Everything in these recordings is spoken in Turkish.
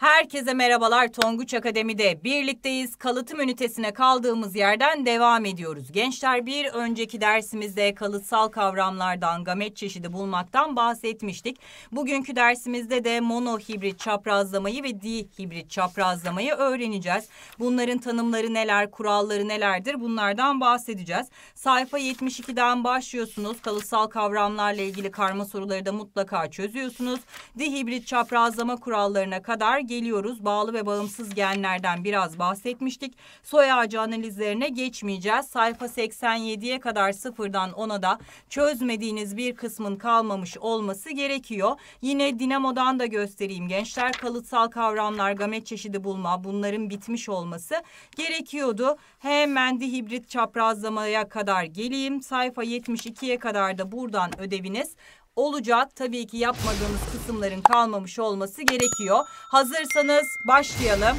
Ha! Herkese merhabalar Tonguç Akademi'de birlikteyiz. Kalıtım ünitesine kaldığımız yerden devam ediyoruz. Gençler bir önceki dersimizde kalıtsal kavramlardan gamet çeşidi bulmaktan bahsetmiştik. Bugünkü dersimizde de monohibrit çaprazlamayı ve dihibrit çaprazlamayı öğreneceğiz. Bunların tanımları neler, kuralları nelerdir bunlardan bahsedeceğiz. Sayfa 72'den başlıyorsunuz. Kalıtsal kavramlarla ilgili karma soruları da mutlaka çözüyorsunuz. Dihibrit çaprazlama kurallarına kadar geliyorsunuz biliyoruz. Bağlı ve bağımsız genlerden biraz bahsetmiştik. Soy ağacı analizlerine geçmeyeceğiz. Sayfa 87'ye kadar sıfırdan ona da çözmediğiniz bir kısmın kalmamış olması gerekiyor. Yine dinamodan da göstereyim. Gençler kalıtsal kavramlar, gamet çeşidi bulma bunların bitmiş olması gerekiyordu. Hemen dihibrit çaprazlamaya kadar geleyim. Sayfa 72'ye kadar da buradan ödeviniz olacak. Tabii ki yapmadığımız kısımların kalmamış olması gerekiyor. Hazırsanız başlayalım.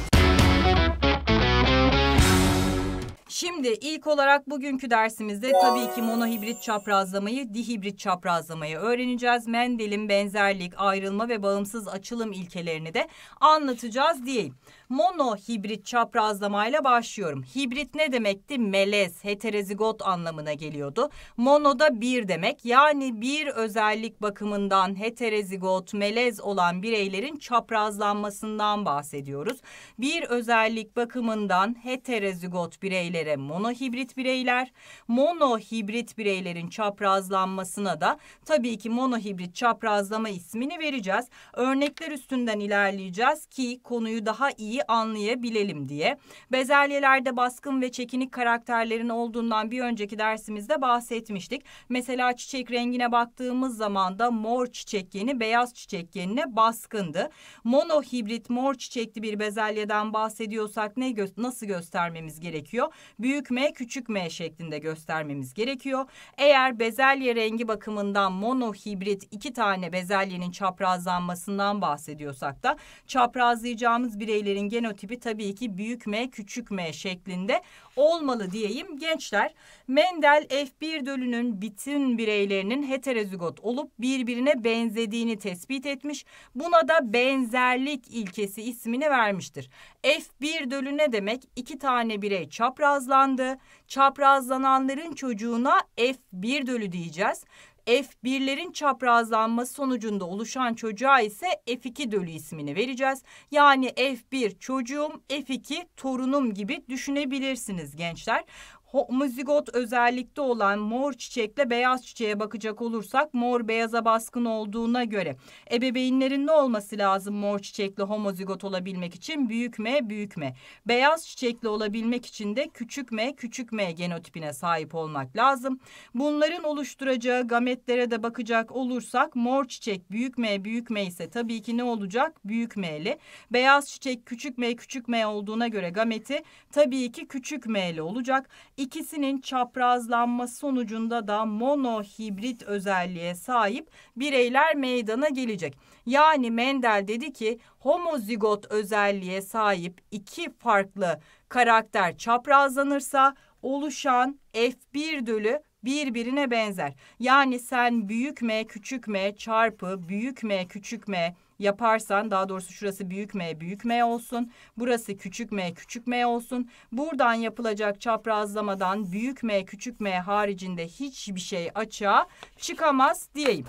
Şimdi ilk olarak bugünkü dersimizde tabii ki monohibrit çaprazlamayı, dihibrit çaprazlamayı öğreneceğiz. Mendel'in benzerlik, ayrılma ve bağımsız açılım ilkelerini de anlatacağız diyeyim mono hibrit çaprazlamayla başlıyorum. Hibrit ne demekti? Melez, heterozigot anlamına geliyordu. Mono da bir demek. Yani bir özellik bakımından heterozigot, melez olan bireylerin çaprazlanmasından bahsediyoruz. Bir özellik bakımından heterozigot bireylere mono hibrit bireyler, mono hibrit bireylerin çaprazlanmasına da tabii ki mono hibrit çaprazlama ismini vereceğiz. Örnekler üstünden ilerleyeceğiz ki konuyu daha iyi anlayabilelim diye. Bezelyelerde baskın ve çekinik karakterlerin olduğundan bir önceki dersimizde bahsetmiştik. Mesela çiçek rengine baktığımız zaman da mor çiçek yeni beyaz çiçek yenine baskındı. Monohibrit mor çiçekli bir bezelyeden bahsediyorsak ne gö nasıl göstermemiz gerekiyor? Büyük M küçük M şeklinde göstermemiz gerekiyor. Eğer bezelye rengi bakımından monohibrit iki tane bezelyenin çaprazlanmasından bahsediyorsak da çaprazlayacağımız bireylerin genotipi tabii ki büyük M küçük M şeklinde olmalı diyeyim gençler. Mendel F1 dölünün bütün bireylerinin heterozigot olup birbirine benzediğini tespit etmiş. Buna da benzerlik ilkesi ismini vermiştir. F1 dölü ne demek? İki tane birey çaprazlandı. Çaprazlananların çocuğuna F1 dölü diyeceğiz. F1'lerin çaprazlanması sonucunda oluşan çocuğa ise F2 dölü ismini vereceğiz. Yani F1 çocuğum, F2 torunum gibi düşünebilirsiniz gençler homozigot özellikte olan mor çiçekle beyaz çiçeğe bakacak olursak mor beyaza baskın olduğuna göre ebeveynlerin ne olması lazım mor çiçekli homozigot olabilmek için? Büyük M, büyük M. Beyaz çiçekli olabilmek için de küçük M, küçük M genotipine sahip olmak lazım. Bunların oluşturacağı gametlere de bakacak olursak mor çiçek büyük M, büyük M ise tabii ki ne olacak? Büyük M'li. Beyaz çiçek küçük M, küçük M olduğuna göre gameti tabii ki küçük M'li olacak. İkisinin çaprazlanma sonucunda da monohibrit özelliğe sahip bireyler meydana gelecek. Yani Mendel dedi ki homozigot özelliğe sahip iki farklı karakter çaprazlanırsa oluşan F1 dölü birbirine benzer. Yani sen büyük M küçük M çarpı büyük M küçük M yaparsan daha doğrusu şurası büyük M büyük M olsun. Burası küçük M küçük M olsun. Buradan yapılacak çaprazlamadan büyük M küçük M haricinde hiçbir şey açığa çıkamaz diyeyim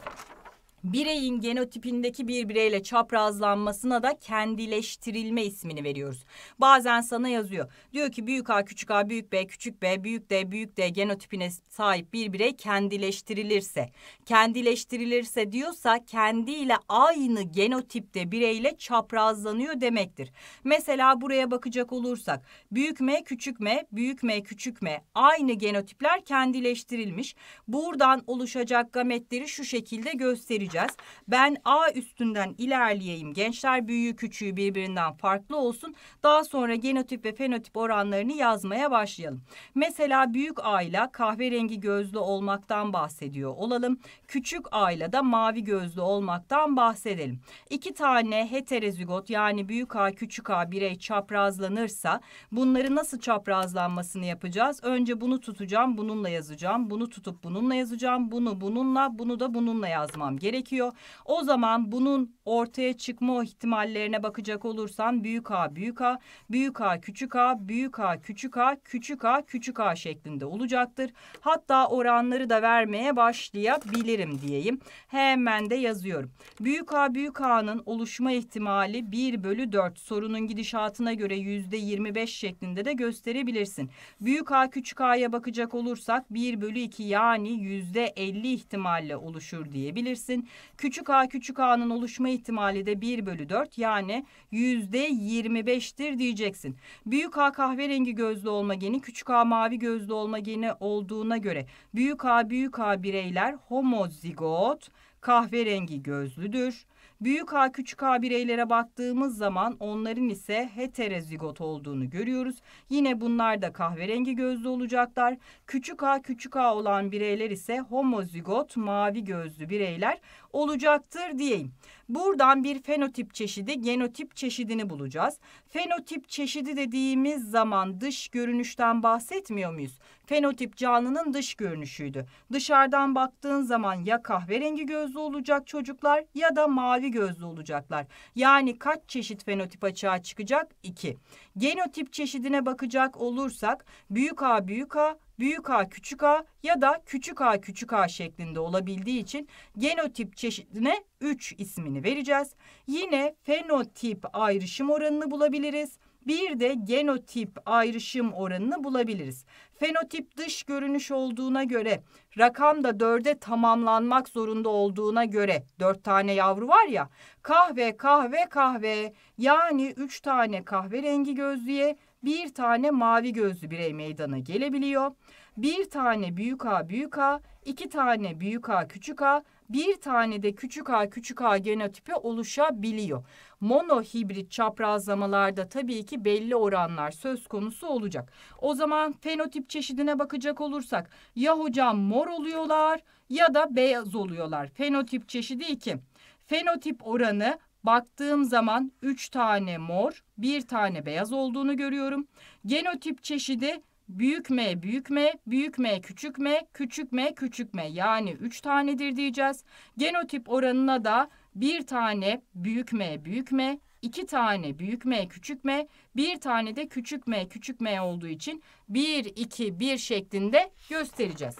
bireyin genotipindeki bir bireyle çaprazlanmasına da kendileştirilme ismini veriyoruz. Bazen sana yazıyor. Diyor ki büyük A, küçük A, büyük B, küçük B, büyük D, büyük D genotipine sahip bir birey kendileştirilirse. Kendileştirilirse diyorsa kendiyle aynı genotipte bireyle çaprazlanıyor demektir. Mesela buraya bakacak olursak büyük M, küçük M, büyük M, küçük M aynı genotipler kendileştirilmiş. Buradan oluşacak gametleri şu şekilde göstereceğim göreceğiz. Ben A üstünden ilerleyeyim. Gençler büyüğü küçüğü birbirinden farklı olsun. Daha sonra genotip ve fenotip oranlarını yazmaya başlayalım. Mesela büyük A ile kahverengi gözlü olmaktan bahsediyor olalım. Küçük A ile de mavi gözlü olmaktan bahsedelim. İki tane heterozigot yani büyük A küçük A birey çaprazlanırsa bunları nasıl çaprazlanmasını yapacağız? Önce bunu tutacağım bununla yazacağım. Bunu tutup bununla yazacağım. Bunu bununla bunu da bununla yazmam gerekiyor gerekiyor. O zaman bunun ortaya çıkma ihtimallerine bakacak olursan büyük A büyük A, büyük A küçük A, büyük A küçük A, küçük A küçük A şeklinde olacaktır. Hatta oranları da vermeye başlayabilirim diyeyim. Hemen de yazıyorum. Büyük A büyük A'nın oluşma ihtimali 1 bölü 4 sorunun gidişatına göre yüzde %25 şeklinde de gösterebilirsin. Büyük A küçük A'ya bakacak olursak 1 bölü 2 yani yüzde %50 ihtimalle oluşur diyebilirsin. Küçük a küçük a'nın oluşma ihtimali de 1 bölü 4 yani yüzde %25'tir diyeceksin. Büyük a kahverengi gözlü olma geni küçük a mavi gözlü olma geni olduğuna göre büyük a büyük a bireyler homozigot kahverengi gözlüdür. Büyük A küçük A bireylere baktığımız zaman onların ise heterozigot olduğunu görüyoruz. Yine bunlar da kahverengi gözlü olacaklar. Küçük A küçük A olan bireyler ise homozigot mavi gözlü bireyler olacaktır diyeyim. Buradan bir fenotip çeşidi genotip çeşidini bulacağız. Fenotip çeşidi dediğimiz zaman dış görünüşten bahsetmiyor muyuz? Fenotip canlının dış görünüşüydü. Dışarıdan baktığın zaman ya kahverengi gözlü olacak çocuklar ya da mavi gözlü olacaklar. Yani kaç çeşit fenotip açığa çıkacak? 2. Genotip çeşidine bakacak olursak büyük A büyük A, büyük A küçük A ya da küçük A küçük A şeklinde olabildiği için genotip çeşidine 3 ismini vereceğiz. Yine fenotip ayrışım oranını bulabiliriz. Bir de genotip ayrışım oranını bulabiliriz. Fenotip dış görünüş olduğuna göre rakam da dörde tamamlanmak zorunda olduğuna göre dört tane yavru var ya kahve kahve kahve yani üç tane kahverengi gözlüye bir tane mavi gözlü birey meydana gelebiliyor. Bir tane büyük A büyük A, iki tane büyük A küçük A bir tane de küçük A küçük A genotipi oluşabiliyor. Monohibrit çaprazlamalarda tabii ki belli oranlar söz konusu olacak. O zaman fenotip çeşidine bakacak olursak ya hocam mor oluyorlar ya da beyaz oluyorlar. Fenotip çeşidi 2. Fenotip oranı Baktığım zaman 3 tane mor, 1 tane beyaz olduğunu görüyorum. Genotip çeşidi Büyük M, büyük M, büyük M, küçük M, küçük M, küçük M yani 3 tanedir diyeceğiz. Genotip oranına da 1 tane büyük M, büyük M, 2 tane büyük M, küçük M, 1 tane de küçük M, küçük M olduğu için 1, 2, 1 şeklinde göstereceğiz.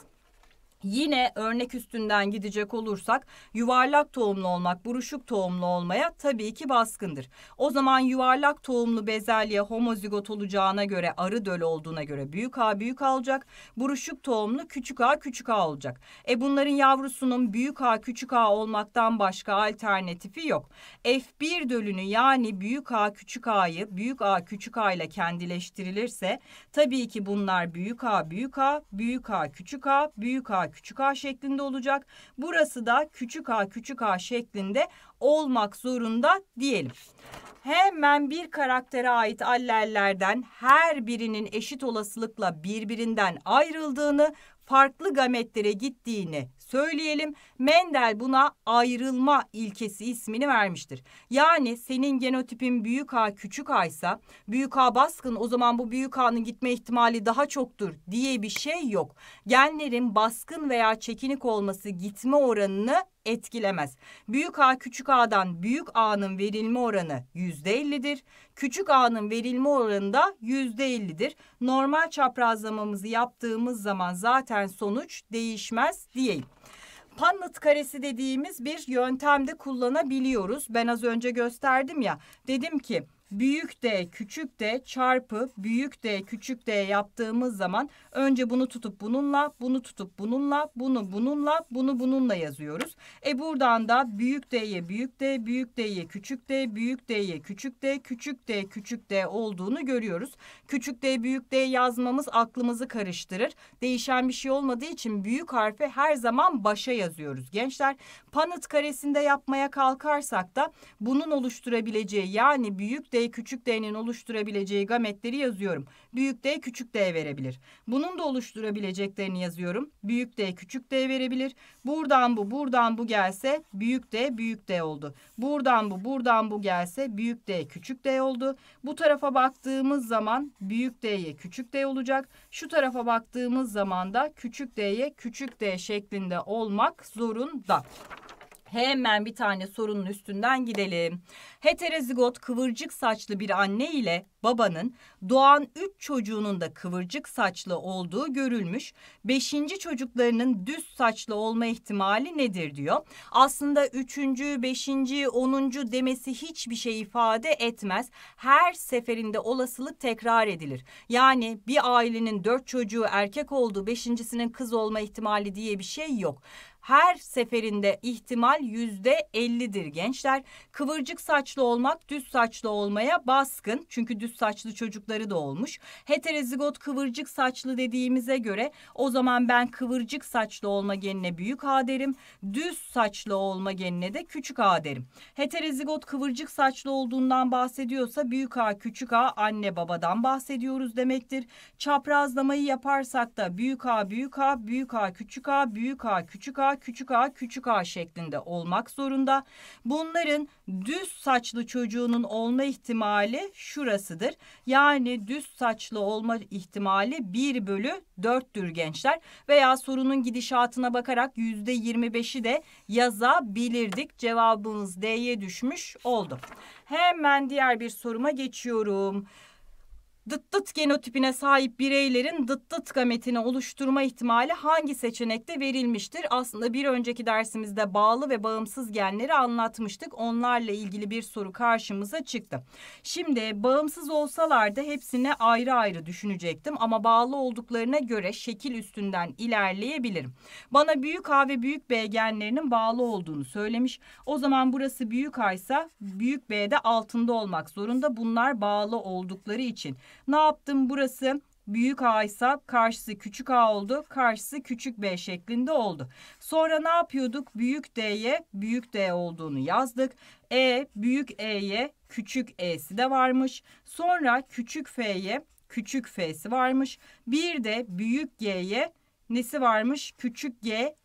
Yine örnek üstünden gidecek olursak yuvarlak tohumlu olmak buruşuk tohumlu olmaya tabii ki baskındır. O zaman yuvarlak tohumlu bezelye homozigot olacağına göre arı döl olduğuna göre büyük A büyük A olacak. Buruşuk tohumlu küçük A küçük A olacak. E bunların yavrusunun büyük A küçük A olmaktan başka alternatifi yok. F1 dölünü yani büyük A küçük A'yı büyük A küçük A ile kendileştirilirse tabii ki bunlar büyük A büyük A büyük A küçük A büyük A küçük a şeklinde olacak. Burası da küçük a küçük a şeklinde olmak zorunda diyelim. Hemen bir karaktere ait allellerden her birinin eşit olasılıkla birbirinden ayrıldığını, farklı gametlere gittiğini söyleyelim. Mendel buna ayrılma ilkesi ismini vermiştir. Yani senin genotipin büyük A küçük A ise büyük A baskın o zaman bu büyük A'nın gitme ihtimali daha çoktur diye bir şey yok. Genlerin baskın veya çekinik olması gitme oranını etkilemez. Büyük A küçük A'dan büyük A'nın verilme oranı yüzde %50'dir. Küçük A'nın verilme oranı da yüzde %50'dir. Normal çaprazlamamızı yaptığımız zaman zaten sonuç değişmez diyeyim. Panlat karesi dediğimiz bir yöntemde kullanabiliyoruz. Ben az önce gösterdim ya. Dedim ki büyük D küçük D çarpı büyük D küçük D yaptığımız zaman önce bunu tutup bununla, bunu tutup bununla, bunu bununla, bunu bununla yazıyoruz. E buradan da büyük D'ye büyük D, büyük D'ye küçük D, büyük D'ye küçük D, küçük D küçük D olduğunu görüyoruz. Küçük D büyük D yazmamız aklımızı karıştırır. Değişen bir şey olmadığı için büyük harfi her zaman başa yazıyoruz gençler. Panıt karesinde yapmaya kalkarsak da bunun oluşturabileceği yani büyük D küçük D'nin oluşturabileceği gametleri yazıyorum. Büyük D küçük D verebilir. Bunun da oluşturabileceklerini yazıyorum. Büyük D küçük D verebilir. Buradan bu buradan bu gelse büyük D büyük D oldu. Buradan bu buradan bu gelse büyük D küçük D oldu. Bu tarafa baktığımız zaman büyük D'ye küçük D olacak. Şu tarafa baktığımız zaman da küçük D'ye küçük D şeklinde olmak zorunda hemen bir tane sorunun üstünden gidelim. Heterozigot kıvırcık saçlı bir anne ile babanın doğan 3 çocuğunun da kıvırcık saçlı olduğu görülmüş. 5. çocuklarının düz saçlı olma ihtimali nedir diyor. Aslında 3. 5. 10. demesi hiçbir şey ifade etmez. Her seferinde olasılık tekrar edilir. Yani bir ailenin 4 çocuğu erkek olduğu, 5.sinin kız olma ihtimali diye bir şey yok her seferinde ihtimal yüzde ellidir gençler. Kıvırcık saçlı olmak düz saçlı olmaya baskın çünkü düz saçlı çocukları da olmuş. Heterozigot kıvırcık saçlı dediğimize göre o zaman ben kıvırcık saçlı olma genine büyük A derim. Düz saçlı olma genine de küçük A derim. Heterozigot kıvırcık saçlı olduğundan bahsediyorsa büyük A küçük A anne babadan bahsediyoruz demektir. Çaprazlamayı yaparsak da büyük A büyük A büyük A küçük A büyük A küçük A küçük a, küçük a şeklinde olmak zorunda. Bunların düz saçlı çocuğunun olma ihtimali şurasıdır. Yani düz saçlı olma ihtimali 1 bölü 4'tür gençler. Veya sorunun gidişatına bakarak %25'i de yazabilirdik. Cevabımız D'ye düşmüş oldu. Hemen diğer bir soruma geçiyorum dıt dıt genotipine sahip bireylerin dıt dıt gametini oluşturma ihtimali hangi seçenekte verilmiştir? Aslında bir önceki dersimizde bağlı ve bağımsız genleri anlatmıştık. Onlarla ilgili bir soru karşımıza çıktı. Şimdi bağımsız olsalar da hepsini ayrı ayrı düşünecektim ama bağlı olduklarına göre şekil üstünden ilerleyebilirim. Bana büyük A ve büyük B genlerinin bağlı olduğunu söylemiş. O zaman burası büyük A ise büyük B de altında olmak zorunda. Bunlar bağlı oldukları için. Ne yaptım burası? Büyük A ise karşısı küçük A oldu. Karşısı küçük B şeklinde oldu. Sonra ne yapıyorduk? Büyük D'ye büyük D olduğunu yazdık. E büyük E'ye küçük E'si de varmış. Sonra küçük F'ye küçük F'si varmış. Bir de büyük G'ye nesi varmış? Küçük G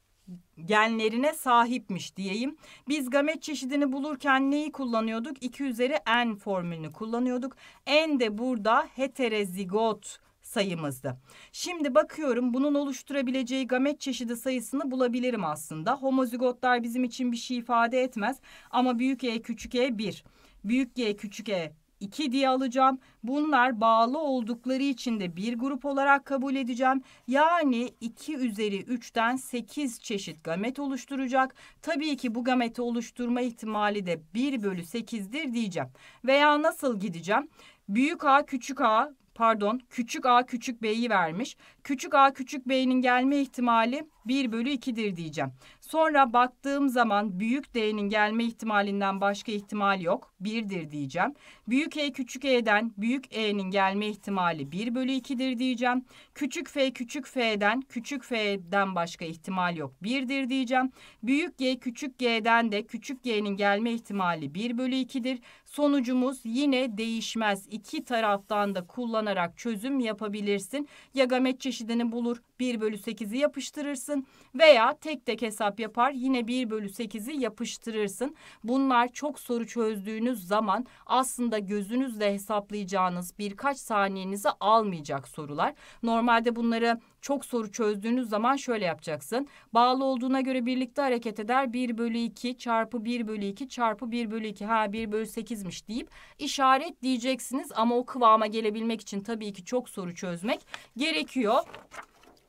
genlerine sahipmiş diyeyim. Biz gamet çeşidini bulurken neyi kullanıyorduk? 2 üzeri n formülünü kullanıyorduk. N de burada heterozigot sayımızdı. Şimdi bakıyorum bunun oluşturabileceği gamet çeşidi sayısını bulabilirim aslında. Homozigotlar bizim için bir şey ifade etmez ama büyük E küçük E 1. Büyük G küçük E 2 diye alacağım. Bunlar bağlı oldukları için de bir grup olarak kabul edeceğim. Yani 2 üzeri 3'ten 8 çeşit gamet oluşturacak. Tabii ki bu gameti oluşturma ihtimali de 1 bölü 8'dir diyeceğim. Veya nasıl gideceğim? Büyük A küçük A pardon küçük a küçük b'yi vermiş. Küçük a küçük b'nin gelme ihtimali 1 bölü 2'dir diyeceğim. Sonra baktığım zaman büyük D'nin gelme ihtimalinden başka ihtimal yok. Birdir diyeceğim. Büyük E küçük E'den büyük E'nin gelme ihtimali 1 bölü 2'dir diyeceğim. Küçük F küçük F'den küçük F'den başka ihtimal yok. Birdir diyeceğim. Büyük Y küçük G'den de küçük Y'nin gelme ihtimali 1 bölü 2'dir. Sonucumuz yine değişmez. İki taraftan da kullanarak çözüm yapabilirsin. Ya gamet çeşidini bulur 1 bölü 8'i yapıştırırsın veya tek tek hesap yapar yine 1 bölü 8'i yapıştırırsın. Bunlar çok soru çözdüğünüz zaman aslında gözünüzle hesaplayacağınız birkaç saniyenizi almayacak sorular. Normalde bunları çok soru çözdüğünüz zaman şöyle yapacaksın. Bağlı olduğuna göre birlikte hareket eder 1 bölü 2 çarpı 1 bölü 2 çarpı 1 bölü 2 ha 1 bölü 8'miş deyip işaret diyeceksiniz ama o kıvama gelebilmek için tabii ki çok soru çözmek gerekiyor.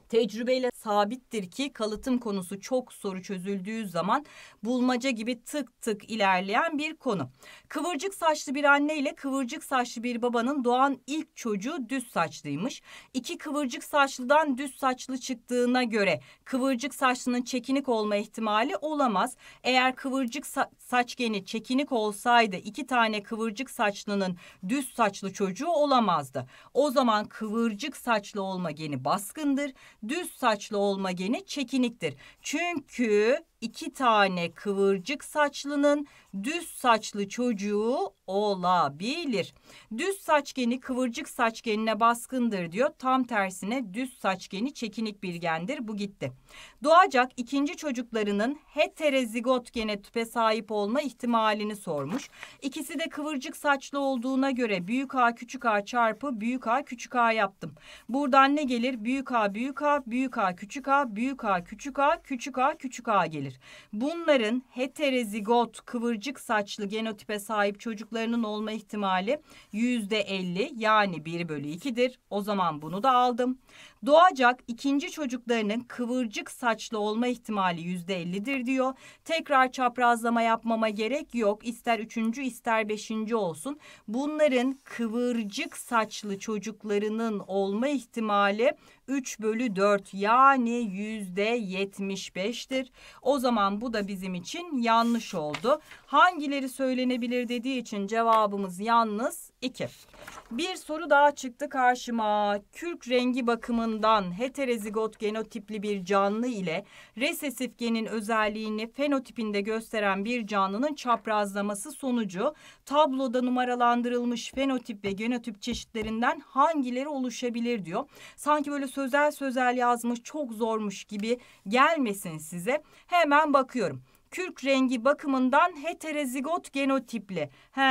Tecrübeyle sabittir ki kalıtım konusu çok soru çözüldüğü zaman bulmaca gibi tık tık ilerleyen bir konu. Kıvırcık saçlı bir anne ile kıvırcık saçlı bir babanın doğan ilk çocuğu düz saçlıymış. İki kıvırcık saçlıdan düz saçlı çıktığına göre kıvırcık saçlının çekinik olma ihtimali olamaz. Eğer kıvırcık sa- saç geni çekinik olsaydı iki tane kıvırcık saçlının düz saçlı çocuğu olamazdı. O zaman kıvırcık saçlı olma geni baskındır. Düz saç yaşlı olma geni çekiniktir. Çünkü iki tane kıvırcık saçlının düz saçlı çocuğu olabilir. Düz saç geni kıvırcık saç genine baskındır diyor. Tam tersine düz saç geni çekinik bir birgendir. Bu gitti. Doğacak ikinci çocuklarının heterozigot gene sahip olma ihtimalini sormuş. İkisi de kıvırcık saçlı olduğuna göre büyük A küçük A çarpı büyük A küçük A yaptım. Buradan ne gelir? Büyük A büyük A büyük A küçük A büyük A küçük A küçük A küçük A gelir olabilir. Bunların heterozigot kıvırcık saçlı genotipe sahip çocuklarının olma ihtimali yüzde %50 yani 1 bölü 2'dir. O zaman bunu da aldım. Doğacak ikinci çocuklarının kıvırcık saçlı olma ihtimali yüzde ellidir diyor. Tekrar çaprazlama yapmama gerek yok. İster üçüncü ister beşinci olsun. Bunların kıvırcık saçlı çocuklarının olma ihtimali 3 bölü 4 yani yüzde 75'tir. O zaman bu da bizim için yanlış oldu. Hangileri söylenebilir dediği için cevabımız yalnız 2. Bir soru daha çıktı karşıma. Kürk rengi bakımın bakımından heterozigot genotipli bir canlı ile resesif genin özelliğini fenotipinde gösteren bir canlının çaprazlaması sonucu tabloda numaralandırılmış fenotip ve genotip çeşitlerinden hangileri oluşabilir diyor. Sanki böyle sözel sözel yazmış çok zormuş gibi gelmesin size. Hemen bakıyorum kürk rengi bakımından heterozigot genotipli. He,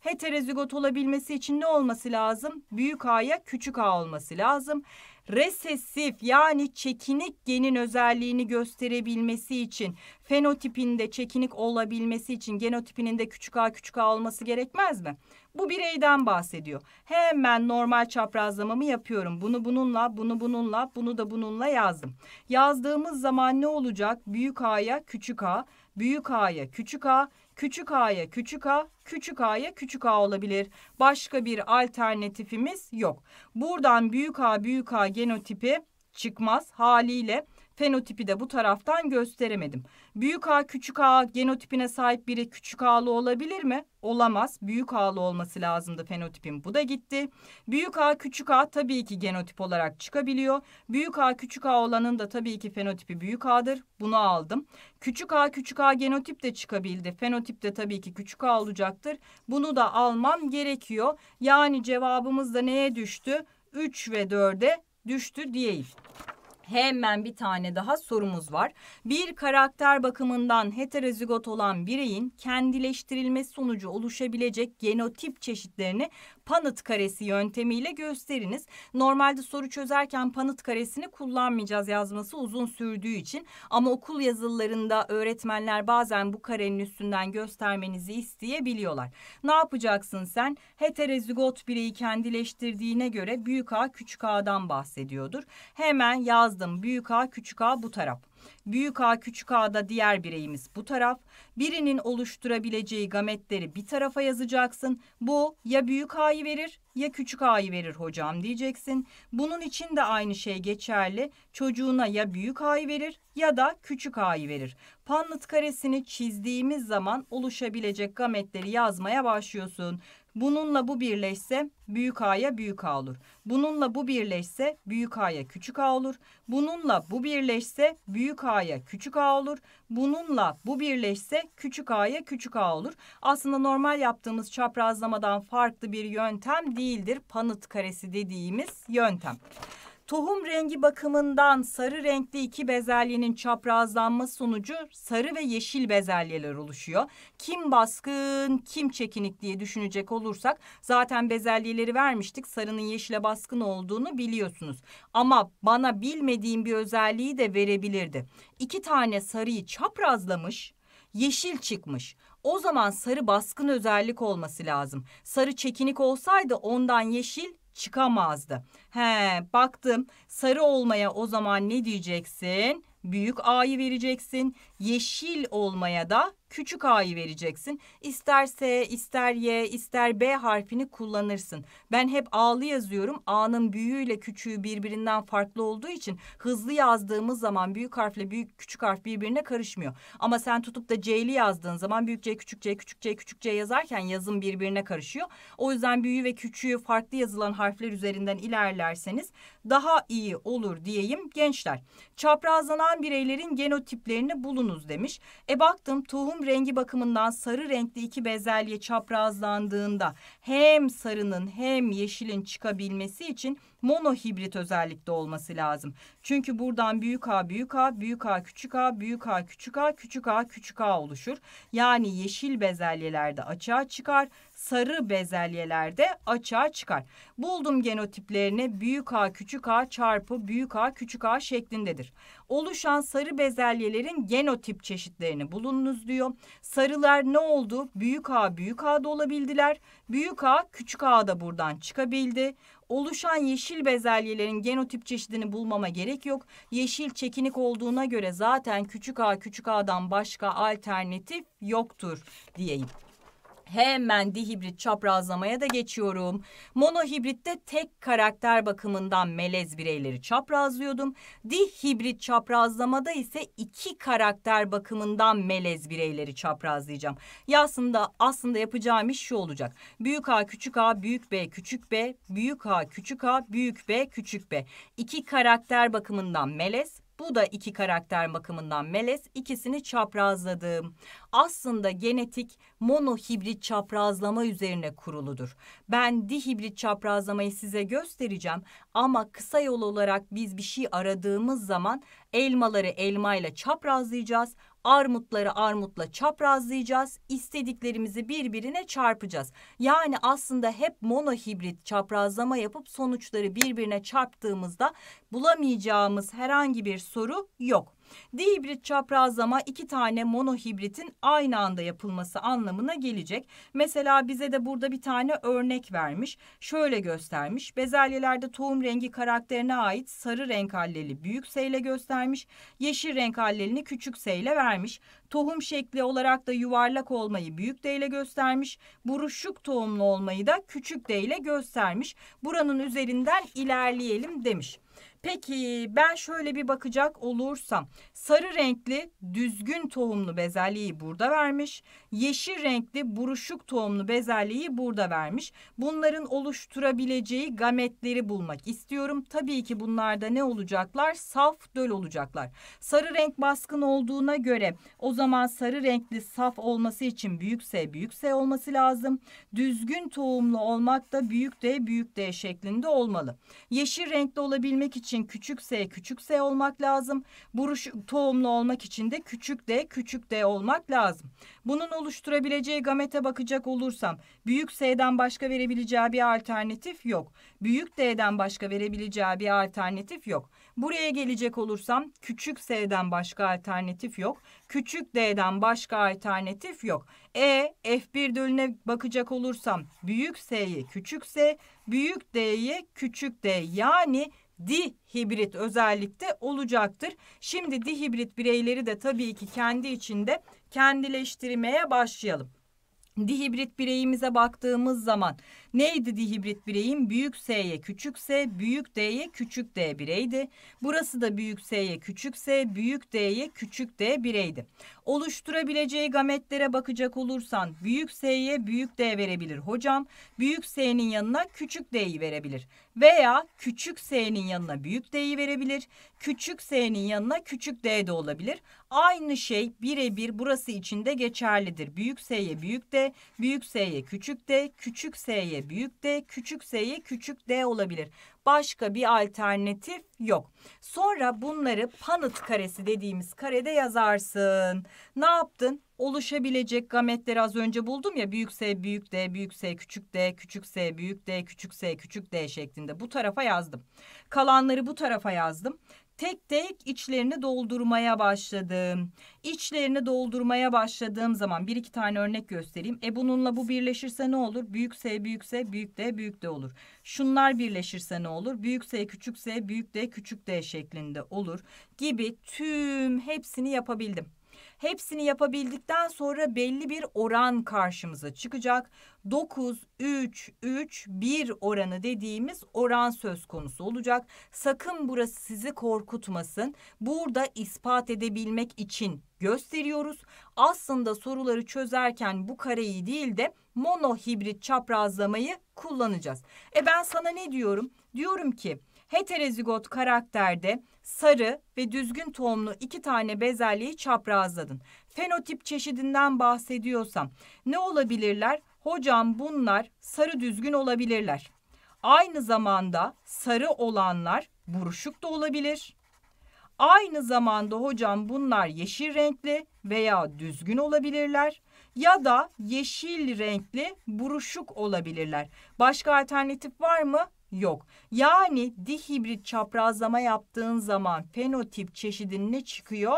heterozigot olabilmesi için ne olması lazım? Büyük A'ya küçük A olması lazım resesif yani çekinik genin özelliğini gösterebilmesi için fenotipinde çekinik olabilmesi için genotipinin de küçük a küçük a olması gerekmez mi? Bu bireyden bahsediyor. Hemen normal çaprazlamamı yapıyorum. Bunu bununla, bunu bununla, bunu da bununla yazdım. Yazdığımız zaman ne olacak? Büyük A'ya küçük A, büyük A'ya küçük A, küçük a'ya küçük a, küçük a'ya küçük a olabilir. Başka bir alternatifimiz yok. Buradan büyük a büyük a genotipi çıkmaz haliyle Fenotipi de bu taraftan gösteremedim. Büyük A küçük A genotipine sahip biri küçük A'lı olabilir mi? Olamaz. Büyük A'lı olması lazımdı Fenotipim Bu da gitti. Büyük A küçük A tabii ki genotip olarak çıkabiliyor. Büyük A küçük A olanın da tabii ki fenotipi büyük A'dır. Bunu aldım. Küçük A küçük A genotip de çıkabildi. Fenotip de tabii ki küçük A olacaktır. Bunu da almam gerekiyor. Yani cevabımız da neye düştü? 3 ve 4'e düştü diyeyim hemen bir tane daha sorumuz var. Bir karakter bakımından heterozigot olan bireyin kendileştirilmesi sonucu oluşabilecek genotip çeşitlerini Panıt karesi yöntemiyle gösteriniz. Normalde soru çözerken panıt karesini kullanmayacağız yazması uzun sürdüğü için. Ama okul yazılarında öğretmenler bazen bu karenin üstünden göstermenizi isteyebiliyorlar. Ne yapacaksın sen? Heterozigot bireyi kendileştirdiğine göre büyük A küçük A'dan bahsediyordur. Hemen yazdım büyük A küçük A bu taraf. Büyük A küçük A'da diğer bireyimiz bu taraf. Birinin oluşturabileceği gametleri bir tarafa yazacaksın. Bu ya büyük A'yı verir ya küçük A'yı verir hocam diyeceksin. Bunun için de aynı şey geçerli. Çocuğuna ya büyük A'yı verir ya da küçük A'yı verir. Panlıt karesini çizdiğimiz zaman oluşabilecek gametleri yazmaya başlıyorsun. Bununla bu birleşse büyük A'ya büyük A olur. Bununla bu birleşse büyük A'ya küçük A olur. Bununla bu birleşse büyük A'ya küçük A olur. Bununla bu birleşse küçük A'ya küçük A olur. Aslında normal yaptığımız çaprazlamadan farklı bir yöntem değildir. Panıt karesi dediğimiz yöntem. Tohum rengi bakımından sarı renkli iki bezelyenin çaprazlanma sonucu sarı ve yeşil bezelyeler oluşuyor. Kim baskın, kim çekinik diye düşünecek olursak zaten bezelyeleri vermiştik. Sarının yeşile baskın olduğunu biliyorsunuz. Ama bana bilmediğim bir özelliği de verebilirdi. İki tane sarıyı çaprazlamış, yeşil çıkmış. O zaman sarı baskın özellik olması lazım. Sarı çekinik olsaydı ondan yeşil çıkamazdı. He, baktım sarı olmaya o zaman ne diyeceksin? Büyük A'yı vereceksin yeşil olmaya da küçük a'yı vereceksin. İsterse, ister y, ister b harfini kullanırsın. Ben hep a'lı yazıyorum. A'nın büyüğüyle küçüğü birbirinden farklı olduğu için hızlı yazdığımız zaman büyük harfle büyük küçük harf birbirine karışmıyor. Ama sen tutup da c'li yazdığın zaman büyük c, küçük c, küçük c, küçük c yazarken yazım birbirine karışıyor. O yüzden büyüğü ve küçüğü farklı yazılan harfler üzerinden ilerlerseniz daha iyi olur diyeyim gençler. Çaprazlanan bireylerin genotiplerini bulun musunuz demiş. E baktım tohum rengi bakımından sarı renkli iki bezelye çaprazlandığında hem sarının hem yeşilin çıkabilmesi için monohibrit özellikte olması lazım. Çünkü buradan büyük A büyük A, büyük A küçük A, büyük A küçük A, küçük A küçük A oluşur. Yani yeşil bezelyelerde açığa çıkar sarı bezelyelerde açığa çıkar. Buldum genotiplerini büyük A küçük A çarpı büyük A küçük A şeklindedir. Oluşan sarı bezelyelerin genotip çeşitlerini bulunuz diyor. Sarılar ne oldu? Büyük A büyük A'da olabildiler. Büyük A küçük a da buradan çıkabildi. Oluşan yeşil bezelyelerin genotip çeşidini bulmama gerek yok. Yeşil çekinik olduğuna göre zaten küçük A küçük A'dan başka alternatif yoktur diyeyim. Hemen dihibrit çaprazlamaya da geçiyorum. Monohibritte tek karakter bakımından melez bireyleri çaprazlıyordum. Dihibrit çaprazlamada ise iki karakter bakımından melez bireyleri çaprazlayacağım. Ya aslında aslında yapacağım iş şu olacak. Büyük A küçük A büyük B küçük B büyük A küçük A büyük B küçük B. İki karakter bakımından melez bu da iki karakter bakımından melez. İkisini çaprazladığım. Aslında genetik monohibrit çaprazlama üzerine kuruludur. Ben dihibrit çaprazlamayı size göstereceğim ama kısa yol olarak biz bir şey aradığımız zaman elmaları elmayla çaprazlayacağız. Armutları armutla çaprazlayacağız. İstediklerimizi birbirine çarpacağız. Yani aslında hep monohibrit çaprazlama yapıp sonuçları birbirine çarptığımızda bulamayacağımız herhangi bir soru yok. Dihibrit çaprazlama iki tane monohibritin aynı anda yapılması anlamına gelecek. Mesela bize de burada bir tane örnek vermiş. Şöyle göstermiş. Bezelyelerde tohum rengi karakterine ait sarı renk halleli büyük S ile göstermiş. Yeşil renk hallelini küçük S ile vermiş. Tohum şekli olarak da yuvarlak olmayı büyük D ile göstermiş. Buruşuk tohumlu olmayı da küçük D ile göstermiş. Buranın üzerinden ilerleyelim demiş. Peki ben şöyle bir bakacak olursam sarı renkli düzgün tohumlu bezelyeyi burada vermiş. Yeşil renkli buruşuk tohumlu bezelyeyi burada vermiş. Bunların oluşturabileceği gametleri bulmak istiyorum. Tabii ki bunlarda ne olacaklar? Saf döl olacaklar. Sarı renk baskın olduğuna göre o zaman sarı renkli saf olması için büyük S büyük S olması lazım. Düzgün tohumlu olmak da büyük D büyük D şeklinde olmalı. Yeşil renkli olabilmek olabilmek için küçük s küçük s olmak lazım. Buruş tohumlu olmak için de küçük d küçük d olmak lazım. Bunun oluşturabileceği gamete bakacak olursam büyük s'den başka verebileceği bir alternatif yok. Büyük d'den başka verebileceği bir alternatif yok. Buraya gelecek olursam küçük s'den başka alternatif yok. Küçük d'den başka alternatif yok. E F1 dölüne bakacak olursam büyük S'yi küçük S, büyük D'yi küçük D yani dihibrit özellikte olacaktır. Şimdi dihibrit bireyleri de tabii ki kendi içinde kendileştirmeye başlayalım. Dihibrit bireyimize baktığımız zaman neydi dihibrit bireyin? Büyük S'ye küçük S, büyük D'ye küçük D bireydi. Burası da büyük S'ye küçük S, büyük D'ye küçük D bireydi. Oluşturabileceği gametlere bakacak olursan büyük S'ye büyük D verebilir hocam. Büyük S'nin yanına küçük D'yi verebilir. Veya küçük s'nin yanına büyük d'yi verebilir. Küçük s'nin yanına küçük d de olabilir. Aynı şey birebir burası için de geçerlidir. Büyük s'ye büyük d, büyük s'ye küçük d, küçük s'ye büyük d, küçük s'ye küçük d olabilir. Başka bir alternatif yok. Sonra bunları panıt karesi dediğimiz karede yazarsın. Ne yaptın? Oluşabilecek gametleri az önce buldum ya büyük S büyük D büyük S küçük D küçük S büyük D küçük S küçük D şeklinde bu tarafa yazdım. Kalanları bu tarafa yazdım tek tek içlerini doldurmaya başladım. İçlerini doldurmaya başladığım zaman bir iki tane örnek göstereyim. E bununla bu birleşirse ne olur? Büyük S büyük S, büyük D büyük D olur. Şunlar birleşirse ne olur? Büyük S küçük S, büyük D küçük D şeklinde olur gibi tüm hepsini yapabildim. Hepsini yapabildikten sonra belli bir oran karşımıza çıkacak. 9, 3, 3, 1 oranı dediğimiz oran söz konusu olacak. Sakın burası sizi korkutmasın. Burada ispat edebilmek için gösteriyoruz. Aslında soruları çözerken bu kareyi değil de monohibrit çaprazlamayı kullanacağız. E ben sana ne diyorum? Diyorum ki Heterozigot karakterde sarı ve düzgün tohumlu iki tane bezelyeyi çaprazladın. Fenotip çeşidinden bahsediyorsam ne olabilirler? Hocam bunlar sarı düzgün olabilirler. Aynı zamanda sarı olanlar buruşuk da olabilir. Aynı zamanda hocam bunlar yeşil renkli veya düzgün olabilirler ya da yeşil renkli buruşuk olabilirler. Başka alternatif var mı? yok. Yani dihibrit çaprazlama yaptığın zaman fenotip çeşidinin ne çıkıyor?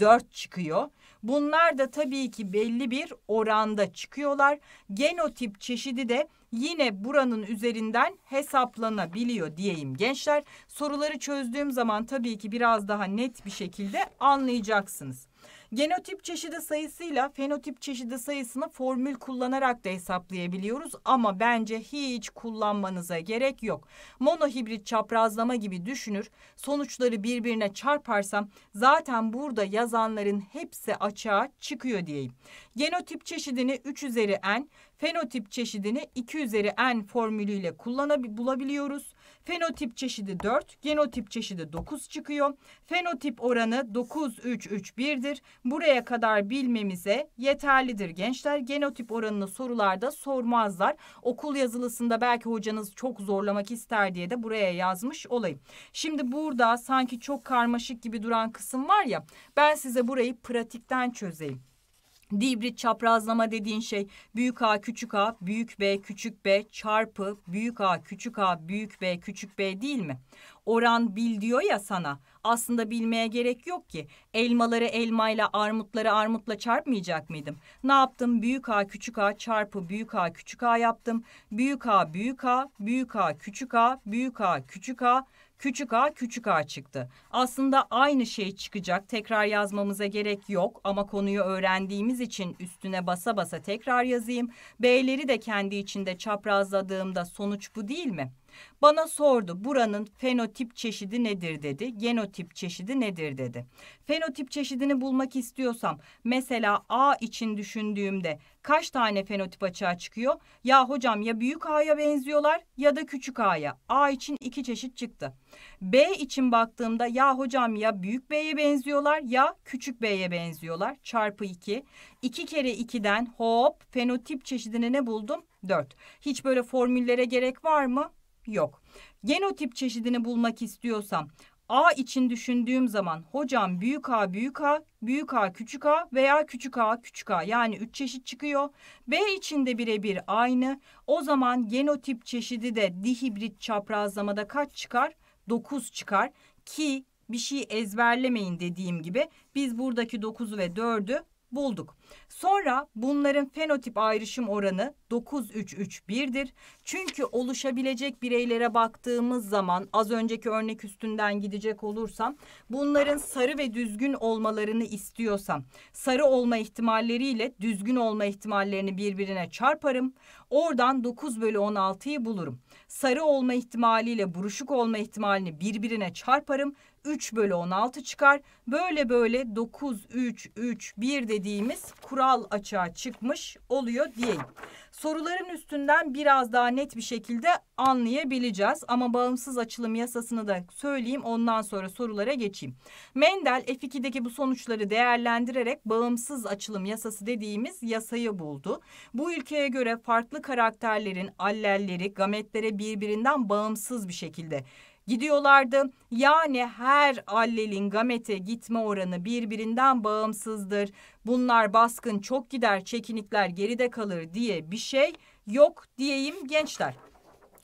4 çıkıyor. Bunlar da tabii ki belli bir oranda çıkıyorlar. Genotip çeşidi de yine buranın üzerinden hesaplanabiliyor diyeyim gençler. Soruları çözdüğüm zaman tabii ki biraz daha net bir şekilde anlayacaksınız. Genotip çeşidi sayısıyla fenotip çeşidi sayısını formül kullanarak da hesaplayabiliyoruz ama bence hiç kullanmanıza gerek yok. Monohibrit çaprazlama gibi düşünür, sonuçları birbirine çarparsam zaten burada yazanların hepsi açığa çıkıyor diyeyim. Genotip çeşidini 3 üzeri n, fenotip çeşidini 2 üzeri n formülüyle kullanabiliyoruz. Fenotip çeşidi 4, genotip çeşidi 9 çıkıyor. Fenotip oranı 9 3 3 1'dir. Buraya kadar bilmemize yeterlidir gençler. Genotip oranını sorularda sormazlar. Okul yazılısında belki hocanız çok zorlamak ister diye de buraya yazmış olayım. Şimdi burada sanki çok karmaşık gibi duran kısım var ya ben size burayı pratikten çözeyim. Dibrit çaprazlama dediğin şey büyük A küçük A büyük B küçük B çarpı büyük A küçük A büyük B küçük B değil mi? Oran bil diyor ya sana aslında bilmeye gerek yok ki. Elmaları elmayla armutları armutla çarpmayacak mıydım? Ne yaptım? Büyük A küçük A çarpı büyük A küçük A yaptım. Büyük A büyük A büyük A küçük A büyük A küçük A, büyük A, küçük A küçük a küçük a çıktı. Aslında aynı şey çıkacak tekrar yazmamıza gerek yok ama konuyu öğrendiğimiz için üstüne basa basa tekrar yazayım. B'leri de kendi içinde çaprazladığımda sonuç bu değil mi? Bana sordu buranın fenotip çeşidi nedir dedi, genotip çeşidi nedir dedi. Fenotip çeşidini bulmak istiyorsam mesela A için düşündüğümde kaç tane fenotip açığa çıkıyor? Ya hocam ya büyük A'ya benziyorlar ya da küçük A'ya. A için iki çeşit çıktı. B için baktığımda ya hocam ya büyük B'ye benziyorlar ya küçük B'ye benziyorlar. Çarpı 2. 2 kere 2'den hop fenotip çeşidini ne buldum? 4. Hiç böyle formüllere gerek var mı? yok. Genotip çeşidini bulmak istiyorsam A için düşündüğüm zaman hocam büyük A büyük A, büyük A küçük A veya küçük A küçük A yani 3 çeşit çıkıyor. B için de birebir aynı. O zaman genotip çeşidi de dihibrit çaprazlamada kaç çıkar? 9 çıkar ki bir şey ezberlemeyin dediğim gibi biz buradaki 9'u ve 4'ü bulduk. Sonra bunların fenotip ayrışım oranı 9-3-3-1'dir. Çünkü oluşabilecek bireylere baktığımız zaman az önceki örnek üstünden gidecek olursam bunların sarı ve düzgün olmalarını istiyorsam sarı olma ihtimalleriyle düzgün olma ihtimallerini birbirine çarparım. Oradan 9 bölü 16'yı bulurum. Sarı olma ihtimaliyle buruşuk olma ihtimalini birbirine çarparım. 3 bölü 16 çıkar. Böyle böyle 9, 3, 3, 1 dediğimiz kural açığa çıkmış oluyor diyeyim. Soruların üstünden biraz daha net bir şekilde anlayabileceğiz. Ama bağımsız açılım yasasını da söyleyeyim ondan sonra sorulara geçeyim. Mendel F2'deki bu sonuçları değerlendirerek bağımsız açılım yasası dediğimiz yasayı buldu. Bu ülkeye göre farklı karakterlerin allelleri gametlere birbirinden bağımsız bir şekilde gidiyorlardı. Yani her allelin gamete gitme oranı birbirinden bağımsızdır. Bunlar baskın çok gider, çekinikler geride kalır diye bir şey yok diyeyim gençler.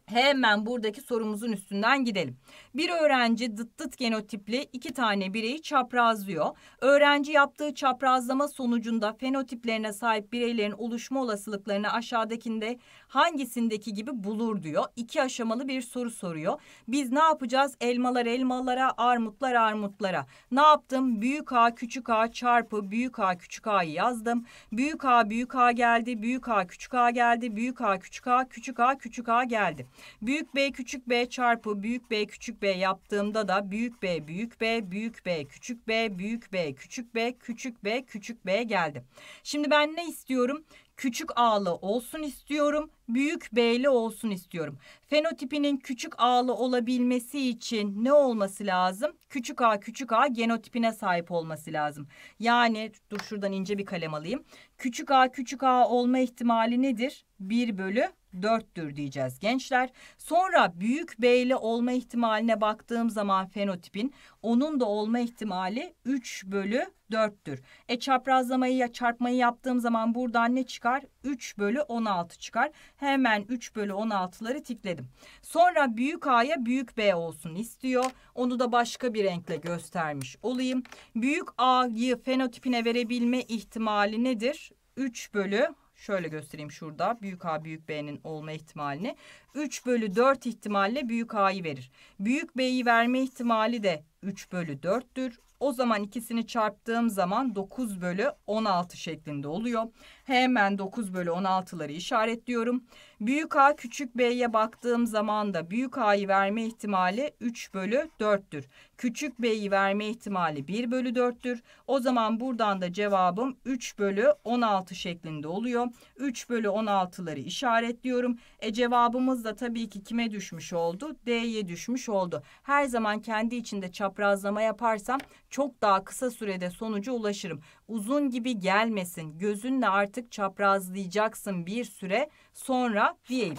Hemen buradaki sorumuzun üstünden gidelim. Bir öğrenci dıt dıt genotipli iki tane bireyi çaprazlıyor. Öğrenci yaptığı çaprazlama sonucunda fenotiplerine sahip bireylerin oluşma olasılıklarını aşağıdakinde hangisindeki gibi bulur diyor. İki aşamalı bir soru soruyor. Biz ne yapacağız? Elmalar elmalara, armutlar armutlara. Ne yaptım? Büyük A küçük A çarpı büyük A küçük A'yı yazdım. Büyük A büyük A geldi, büyük A küçük A geldi, büyük A küçük A küçük A küçük A geldi. Büyük B küçük B çarpı büyük B küçük b yaptığımda da büyük b büyük b büyük b küçük b büyük b küçük b küçük b küçük b geldi. Şimdi ben ne istiyorum? Küçük A'lı olsun istiyorum, büyük B'li olsun istiyorum. Fenotipinin küçük A'lı olabilmesi için ne olması lazım? Küçük A küçük A genotipine sahip olması lazım. Yani dur şuradan ince bir kalem alayım. Küçük A küçük A olma ihtimali nedir? 1 bölü 4'tür diyeceğiz gençler. Sonra büyük B ile olma ihtimaline baktığım zaman fenotipin onun da olma ihtimali 3 bölü 4'tür. E çaprazlamayı ya çarpmayı yaptığım zaman buradan ne çıkar? 3 bölü 16 çıkar. Hemen 3 bölü 16'ları tikledim. Sonra büyük A'ya büyük B olsun istiyor. Onu da başka bir renkle göstermiş olayım. Büyük A'yı fenotipine verebilme ihtimali nedir? 3 bölü şöyle göstereyim şurada büyük A büyük B'nin olma ihtimalini 3 bölü 4 ihtimalle büyük A'yı verir. Büyük B'yi verme ihtimali de 3 bölü 4'tür. O zaman ikisini çarptığım zaman 9 bölü 16 şeklinde oluyor. Hemen 9 bölü 16'ları işaretliyorum. Büyük A küçük B'ye baktığım zaman da büyük A'yı verme ihtimali 3 bölü 4'tür. Küçük B'yi verme ihtimali 1 bölü 4'tür. O zaman buradan da cevabım 3 bölü 16 şeklinde oluyor. 3 bölü 16'ları işaretliyorum. E cevabımız da tabii ki kime düşmüş oldu? D'ye düşmüş oldu. Her zaman kendi içinde çaprazlama yaparsam çok daha kısa sürede sonuca ulaşırım. Uzun gibi gelmesin. Gözünle artık çaprazlayacaksın bir süre sonra burada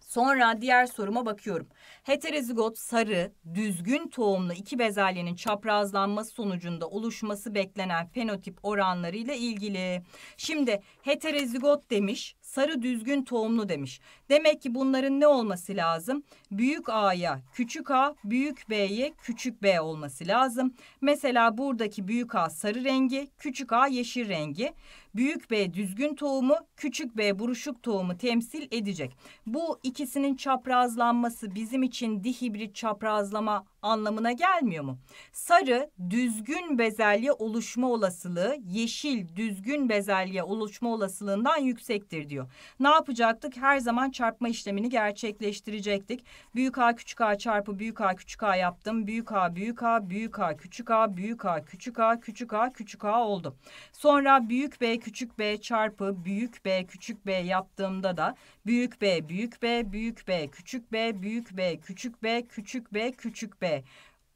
Sonra diğer soruma bakıyorum. Heterozigot sarı, düzgün tohumlu iki bezelyenin çaprazlanması sonucunda oluşması beklenen fenotip oranlarıyla ilgili. Şimdi heterozigot demiş, sarı düzgün tohumlu demiş. Demek ki bunların ne olması lazım? Büyük A'ya küçük A, büyük B'ye küçük B olması lazım. Mesela buradaki büyük A sarı rengi, küçük A yeşil rengi. Büyük B düzgün tohumu, küçük B buruşuk tohumu temsil edecek. Bu ikisinin çaprazlanması bizim için dihibrit çaprazlama anlamına gelmiyor mu? Sarı düzgün bezelye oluşma olasılığı yeşil düzgün bezelye oluşma olasılığından yüksektir diyor. Ne yapacaktık? Her zaman çarpma işlemini gerçekleştirecektik. Büyük A küçük A çarpı büyük A küçük A yaptım. Büyük A büyük A büyük A küçük A büyük A küçük A küçük A küçük A oldu. Sonra büyük B küçük B çarpı büyük B küçük B yaptığımda da büyük B büyük B büyük B küçük B büyük B küçük B küçük B küçük B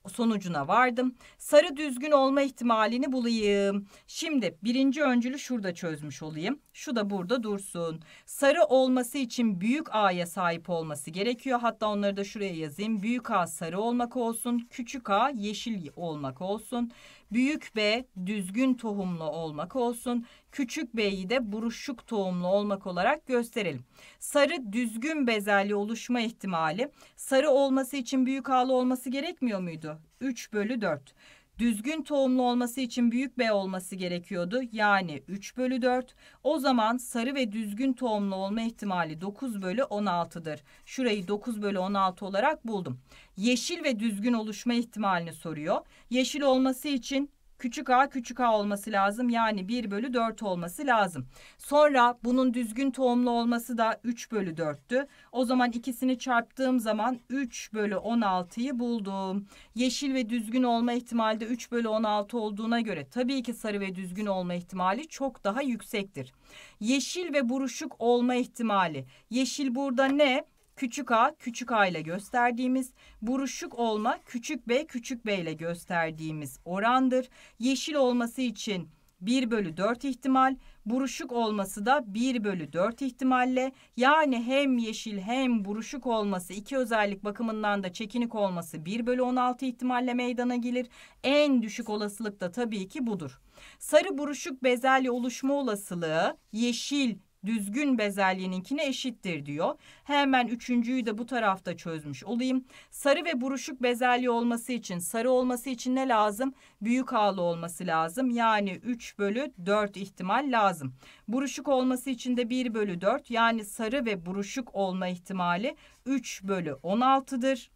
sonucuna vardım. Sarı düzgün olma ihtimalini bulayım. Şimdi birinci öncülü şurada çözmüş olayım. Şu da burada dursun. Sarı olması için büyük A'ya sahip olması gerekiyor. Hatta onları da şuraya yazayım. Büyük A sarı olmak olsun. Küçük A yeşil olmak olsun. Büyük B düzgün tohumlu olmak olsun. Küçük B'yi de buruşuk tohumlu olmak olarak gösterelim. Sarı düzgün bezelye oluşma ihtimali sarı olması için büyük A'lı olması gerekmiyor muydu? 3 bölü 4. Düzgün tohumlu olması için büyük B olması gerekiyordu. Yani 3 bölü 4. O zaman sarı ve düzgün tohumlu olma ihtimali 9 bölü 16'dır. Şurayı 9 bölü 16 olarak buldum. Yeşil ve düzgün oluşma ihtimalini soruyor. Yeşil olması için küçük a küçük a olması lazım. Yani 1 bölü 4 olması lazım. Sonra bunun düzgün tohumlu olması da 3 bölü 4'tü. O zaman ikisini çarptığım zaman 3 bölü 16'yı buldum. Yeşil ve düzgün olma ihtimali de 3 bölü 16 olduğuna göre tabii ki sarı ve düzgün olma ihtimali çok daha yüksektir. Yeşil ve buruşuk olma ihtimali. Yeşil burada ne? küçük a, küçük a ile gösterdiğimiz, buruşuk olma küçük b, küçük b ile gösterdiğimiz orandır. Yeşil olması için 1 bölü 4 ihtimal, buruşuk olması da 1 bölü 4 ihtimalle yani hem yeşil hem buruşuk olması iki özellik bakımından da çekinik olması 1 bölü 16 ihtimalle meydana gelir. En düşük olasılık da tabii ki budur. Sarı buruşuk bezelye oluşma olasılığı yeşil düzgün bezelyeninkine eşittir diyor. Hemen üçüncüyü de bu tarafta çözmüş olayım. Sarı ve buruşuk bezelye olması için sarı olması için ne lazım? Büyük ağlı olması lazım. Yani 3 bölü 4 ihtimal lazım. Buruşuk olması için de 1 bölü 4 yani sarı ve buruşuk olma ihtimali 3 bölü 16'dır.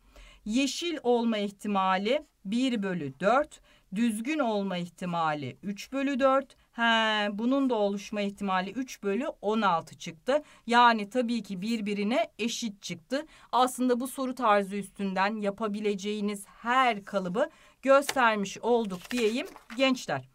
Yeşil olma ihtimali 1 bölü 4. Düzgün olma ihtimali 3 bölü 4 He, bunun da oluşma ihtimali 3 bölü 16 çıktı. Yani tabii ki birbirine eşit çıktı. Aslında bu soru tarzı üstünden yapabileceğiniz her kalıbı göstermiş olduk diyeyim gençler.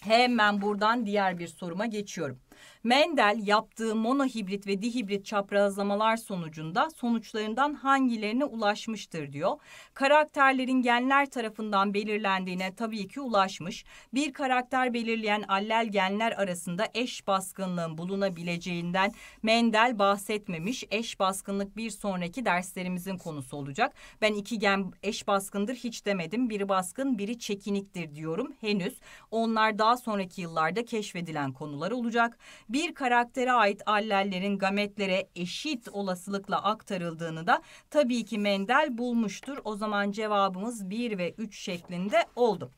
Hemen buradan diğer bir soruma geçiyorum. Mendel yaptığı monohibrit ve dihibrit çaprazlamalar sonucunda sonuçlarından hangilerine ulaşmıştır diyor. Karakterlerin genler tarafından belirlendiğine tabii ki ulaşmış. Bir karakter belirleyen allel genler arasında eş baskınlığın bulunabileceğinden Mendel bahsetmemiş. Eş baskınlık bir sonraki derslerimizin konusu olacak. Ben iki gen eş baskındır hiç demedim. Biri baskın, biri çekiniktir diyorum henüz. Onlar daha sonraki yıllarda keşfedilen konular olacak bir karaktere ait allellerin gametlere eşit olasılıkla aktarıldığını da tabii ki Mendel bulmuştur. O zaman cevabımız 1 ve 3 şeklinde oldu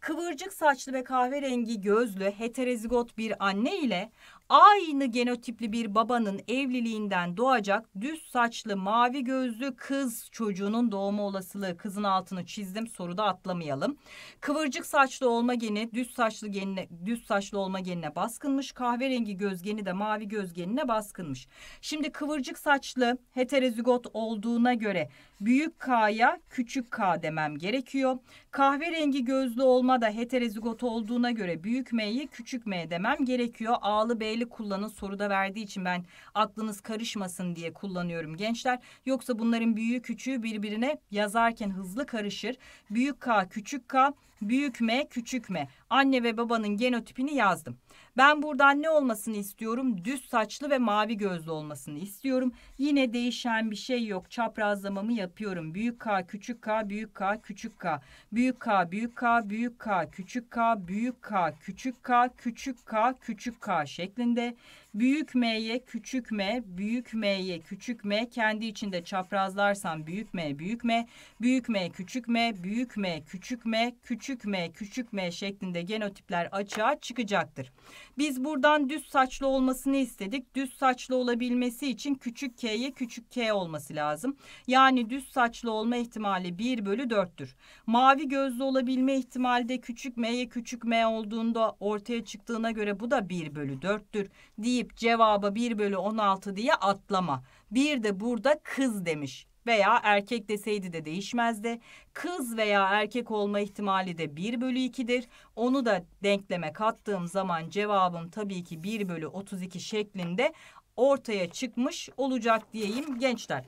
kıvırcık saçlı ve kahverengi gözlü heterozigot bir anne ile aynı genotipli bir babanın evliliğinden doğacak düz saçlı mavi gözlü kız çocuğunun doğma olasılığı kızın altını çizdim soruda atlamayalım. Kıvırcık saçlı olma geni düz saçlı genine düz saçlı olma genine baskınmış. Kahverengi göz geni de mavi göz genine baskınmış. Şimdi kıvırcık saçlı heterozigot olduğuna göre büyük K'ya küçük K demem gerekiyor. Kahverengi gözlü olma da heterozigot olduğuna göre büyük M'yi küçük M demem gerekiyor. ağlı B'li çevreli kullanın soruda verdiği için ben aklınız karışmasın diye kullanıyorum gençler. Yoksa bunların büyüğü küçüğü birbirine yazarken hızlı karışır. Büyük K küçük K büyük M küçük M. Anne ve babanın genotipini yazdım. Ben buradan ne olmasını istiyorum? Düz saçlı ve mavi gözlü olmasını istiyorum. Yine değişen bir şey yok. Çaprazlamamı yapıyorum. Büyük K, küçük K, büyük K, küçük K. Büyük K, büyük K, büyük K, küçük K, büyük K, küçük K, küçük K, küçük K, şeklinde Büyük M'ye küçük M, büyük M'ye küçük M kendi içinde çaprazlarsan büyük M, büyük M, büyük M, küçük M, büyük M, küçük M, küçük M, küçük M şeklinde genotipler açığa çıkacaktır. Biz buradan düz saçlı olmasını istedik. Düz saçlı olabilmesi için küçük K'ye küçük K olması lazım. Yani düz saçlı olma ihtimali 1 bölü 4'tür. Mavi gözlü olabilme ihtimali de küçük M'ye küçük M olduğunda ortaya çıktığına göre bu da 1 bölü 4'tür. Diye deyip cevaba 1 bölü 16 diye atlama. Bir de burada kız demiş veya erkek deseydi de değişmezdi. Kız veya erkek olma ihtimali de 1 bölü 2'dir. Onu da denkleme kattığım zaman cevabım tabii ki 1 bölü 32 şeklinde ortaya çıkmış olacak diyeyim gençler.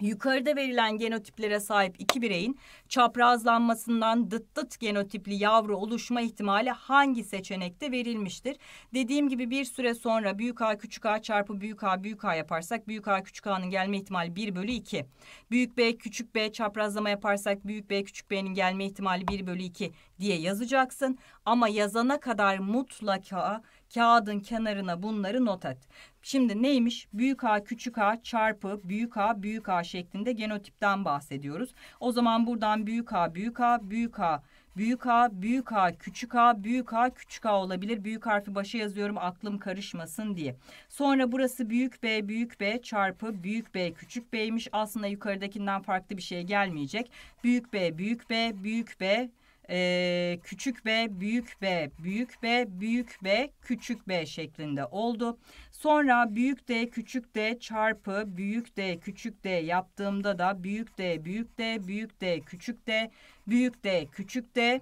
Yukarıda verilen genotiplere sahip iki bireyin çaprazlanmasından dıt dıt genotipli yavru oluşma ihtimali hangi seçenekte verilmiştir? Dediğim gibi bir süre sonra büyük A küçük A çarpı büyük A büyük A yaparsak büyük A küçük A'nın gelme ihtimali 1 bölü 2. Büyük B küçük B çaprazlama yaparsak büyük B küçük B'nin gelme ihtimali 1 bölü 2 diye yazacaksın. Ama yazana kadar mutlaka Kağıdın kenarına bunları not et. Şimdi neymiş? Büyük A küçük A çarpı büyük A büyük A şeklinde genotipten bahsediyoruz. O zaman buradan büyük A büyük A büyük A büyük A büyük A küçük A büyük A küçük A olabilir. Büyük harfi başa yazıyorum aklım karışmasın diye. Sonra burası büyük B büyük B çarpı büyük B küçük B'ymiş. Aslında yukarıdakinden farklı bir şey gelmeyecek. Büyük B büyük B büyük B e, küçük B, büyük B, büyük B, büyük B, küçük B şeklinde oldu. Sonra büyük D, küçük D çarpı büyük D, küçük D yaptığımda da büyük D, büyük D, büyük D, küçük D, büyük D, küçük D,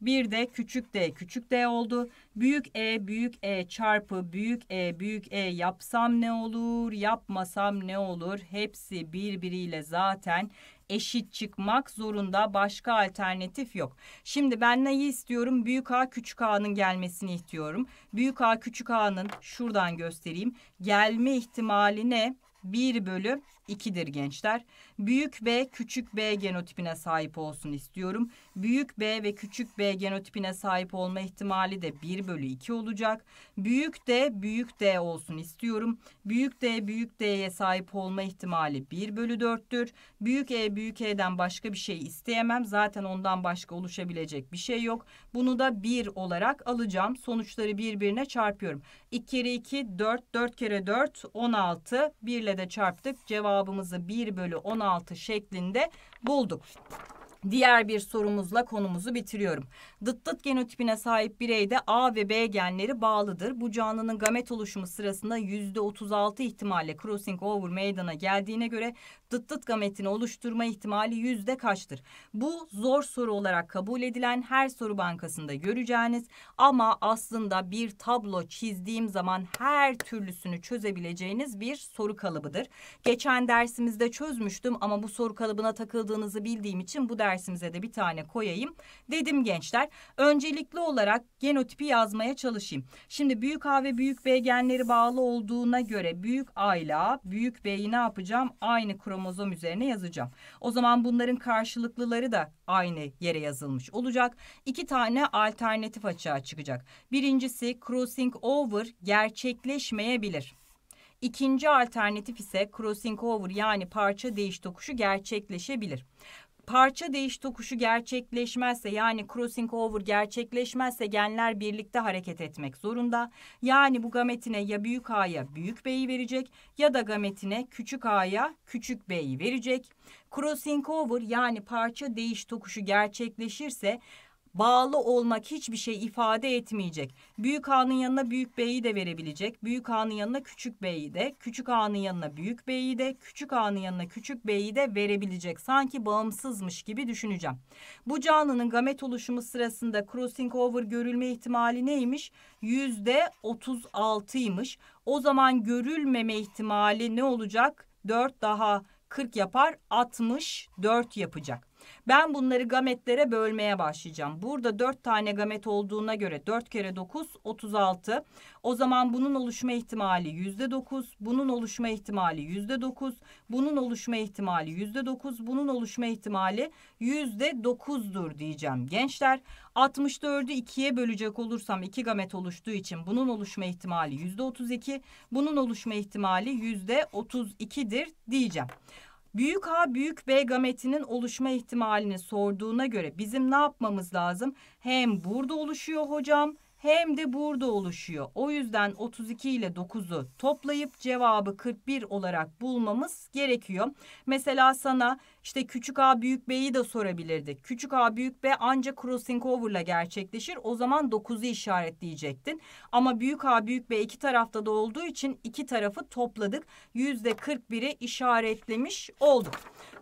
bir de küçük d küçük d oldu. Büyük e büyük e çarpı büyük e büyük e yapsam ne olur? Yapmasam ne olur? Hepsi birbiriyle zaten eşit çıkmak zorunda. Başka alternatif yok. Şimdi ben neyi istiyorum? Büyük A küçük A'nın gelmesini istiyorum. Büyük A küçük A'nın şuradan göstereyim. Gelme ihtimali ne? 1 bölü 2'dir gençler. Büyük B küçük B genotipine sahip olsun istiyorum. Büyük B ve küçük B genotipine sahip olma ihtimali de 1 bölü 2 olacak. Büyük D büyük D olsun istiyorum. Büyük D büyük D'ye sahip olma ihtimali 1 bölü 4'tür. Büyük E büyük E'den başka bir şey isteyemem. Zaten ondan başka oluşabilecek bir şey yok. Bunu da 1 olarak alacağım. Sonuçları birbirine çarpıyorum. 2 kere 2 4 4 kere 4 16 1 ile de çarptık. Cevabı cevabımızı 1 bölü 16 şeklinde bulduk. Diğer bir sorumuzla konumuzu bitiriyorum. Dıt dıt genotipine sahip bireyde A ve B genleri bağlıdır. Bu canlının gamet oluşumu sırasında yüzde %36 ihtimalle crossing over meydana geldiğine göre dıt dıt gametini oluşturma ihtimali yüzde kaçtır? Bu zor soru olarak kabul edilen her soru bankasında göreceğiniz ama aslında bir tablo çizdiğim zaman her türlüsünü çözebileceğiniz bir soru kalıbıdır. Geçen dersimizde çözmüştüm ama bu soru kalıbına takıldığınızı bildiğim için bu ders dersimize de bir tane koyayım. Dedim gençler öncelikli olarak genotipi yazmaya çalışayım. Şimdi büyük A ve büyük B genleri bağlı olduğuna göre büyük A ile büyük B'yi ne yapacağım? Aynı kromozom üzerine yazacağım. O zaman bunların karşılıklıları da aynı yere yazılmış olacak. İki tane alternatif açığa çıkacak. Birincisi crossing over gerçekleşmeyebilir. İkinci alternatif ise crossing over yani parça değiş tokuşu gerçekleşebilir parça değiş tokuşu gerçekleşmezse yani crossing over gerçekleşmezse genler birlikte hareket etmek zorunda. Yani bu gametine ya büyük A'ya büyük B'yi verecek ya da gametine küçük A'ya küçük B'yi verecek. Crossing over yani parça değiş tokuşu gerçekleşirse bağlı olmak hiçbir şey ifade etmeyecek. Büyük A'nın yanına büyük B'yi de verebilecek. Büyük A'nın yanına küçük B'yi de, küçük A'nın yanına büyük B'yi de, küçük A'nın yanına küçük B'yi de verebilecek. Sanki bağımsızmış gibi düşüneceğim. Bu canlının gamet oluşumu sırasında crossing over görülme ihtimali neymiş? 36'ymış. O zaman görülmeme ihtimali ne olacak? 4 daha 40 yapar 64 yapacak. Ben bunları gametlere bölmeye başlayacağım. Burada dört tane gamet olduğuna göre dört kere dokuz otuz altı. O zaman bunun oluşma ihtimali yüzde dokuz. Bunun oluşma ihtimali yüzde dokuz. Bunun oluşma ihtimali yüzde dokuz. Bunun oluşma ihtimali yüzde dokuzdur diyeceğim gençler. 64'ü 2'ye bölecek olursam 2 gamet oluştuğu için bunun oluşma ihtimali %32, bunun oluşma ihtimali %32'dir diyeceğim. Büyük A büyük B gametinin oluşma ihtimalini sorduğuna göre bizim ne yapmamız lazım? Hem burada oluşuyor hocam hem de burada oluşuyor. O yüzden 32 ile 9'u toplayıp cevabı 41 olarak bulmamız gerekiyor. Mesela sana işte küçük A büyük B'yi de sorabilirdik. Küçük A büyük B ancak crossing over'la gerçekleşir. O zaman 9'u işaretleyecektin. Ama büyük A büyük B iki tarafta da olduğu için iki tarafı topladık. %41'i işaretlemiş olduk.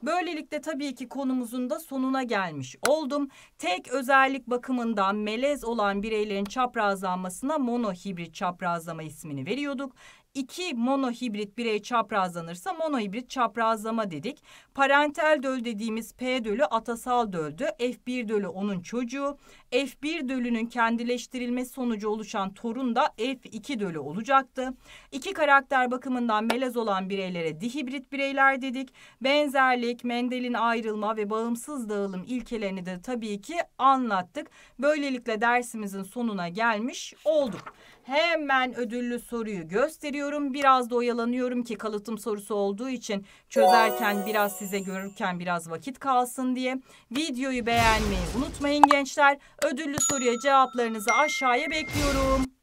Böylelikle tabii ki konumuzun da sonuna gelmiş oldum. Tek özellik bakımından melez olan bireylerin çaprazlanmasına monohibrit çaprazlama ismini veriyorduk iki monohibrit birey çaprazlanırsa monohibrit çaprazlama dedik. Parentel döl dediğimiz P dölü atasal döldü. F1 dölü onun çocuğu. F1 dölünün kendileştirilme sonucu oluşan torun da F2 dölü olacaktı. İki karakter bakımından melez olan bireylere dihibrit bireyler dedik. Benzerlik, Mendel'in ayrılma ve bağımsız dağılım ilkelerini de tabii ki anlattık. Böylelikle dersimizin sonuna gelmiş olduk. Hemen ödüllü soruyu gösteriyorum. Biraz da oyalanıyorum ki kalıtım sorusu olduğu için çözerken biraz size görürken biraz vakit kalsın diye. Videoyu beğenmeyi unutmayın gençler. Ödüllü soruya cevaplarınızı aşağıya bekliyorum.